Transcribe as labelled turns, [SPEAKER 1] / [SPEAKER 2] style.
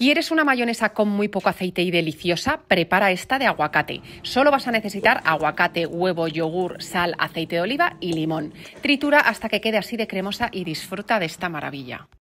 [SPEAKER 1] eres una mayonesa con muy poco aceite y deliciosa? Prepara esta de aguacate. Solo vas a necesitar aguacate, huevo, yogur, sal, aceite de oliva y limón. Tritura hasta que quede así de cremosa y disfruta de esta maravilla.